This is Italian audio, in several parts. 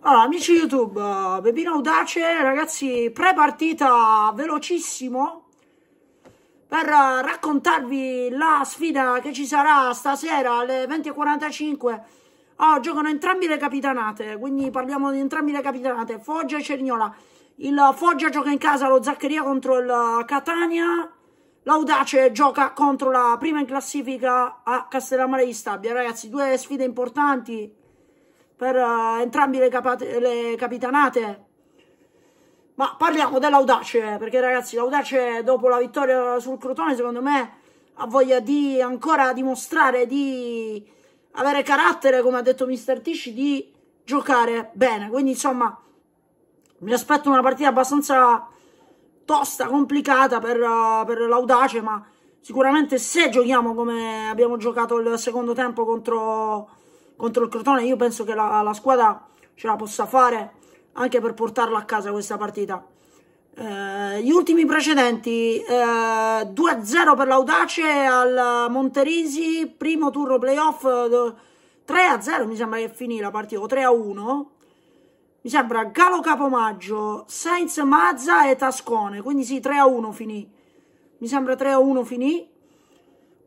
Allora, ah, amici YouTube, Pepino Audace, ragazzi, pre-partita velocissimo per raccontarvi la sfida che ci sarà stasera alle 20.45. Oh, ah, giocano entrambi le capitanate, quindi parliamo di entrambi le capitanate, Foggia e Cerignola. Il Foggia gioca in casa lo Zaccheria contro il Catania, l'Audace gioca contro la prima in classifica a Castellammare di Stabia. Ragazzi, due sfide importanti per uh, entrambi le, le, capitanate. Ma parliamo dell'Audace, perché ragazzi l'Audace dopo la vittoria sul Crotone secondo me ha voglia di ancora dimostrare di avere carattere, come ha detto Mister Tisci, di giocare bene. Quindi insomma mi aspetto una partita abbastanza tosta, complicata per, uh, per l'Audace, ma sicuramente se giochiamo come abbiamo giocato il secondo tempo contro contro il Crotone io penso che la, la squadra ce la possa fare anche per portarla a casa questa partita. Eh, gli ultimi precedenti, eh, 2-0 per l'Audace al Monterisi, primo turno playoff, 3-0 mi sembra che finì la partita, o 3-1. Mi sembra Galo Capomaggio, Sainz Mazza e Tascone, quindi sì, 3-1 finì. Mi sembra 3-1 finì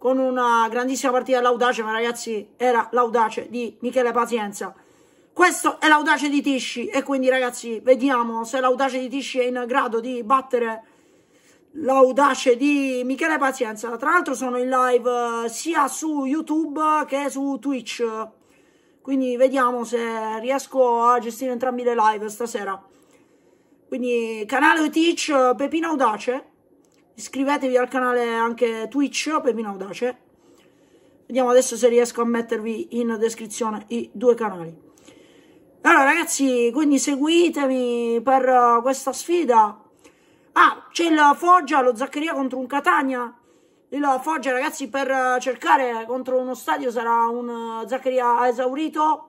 con una grandissima partita all'audace, ma ragazzi era l'audace di Michele Pazienza. Questo è l'audace di Tisci e quindi ragazzi vediamo se l'audace di Tisci è in grado di battere l'audace di Michele Pazienza. Tra l'altro sono in live eh, sia su YouTube che su Twitch, quindi vediamo se riesco a gestire entrambi le live stasera. Quindi canale Twitch Pepino Audace Iscrivetevi al canale anche Twitch oh, Pepino Audace. Vediamo adesso se riesco a mettervi in descrizione i due canali. Allora ragazzi, quindi seguitemi per uh, questa sfida. Ah, c'è il Foggia, lo Zaccheria contro un Catania. Il Foggia ragazzi per uh, cercare contro uno stadio sarà un uh, Zaccheria esaurito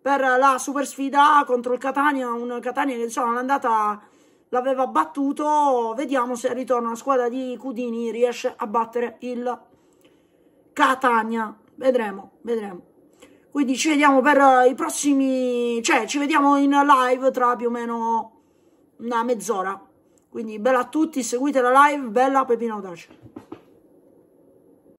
per la super sfida contro il Catania, un Catania che insomma è l'andata l'aveva battuto, vediamo se ritorna la squadra di Cudini riesce a battere il Catania, vedremo, vedremo. Quindi ci vediamo per i prossimi, cioè ci vediamo in live tra più o meno una mezz'ora. Quindi bella a tutti, seguite la live, bella Pepino Audace.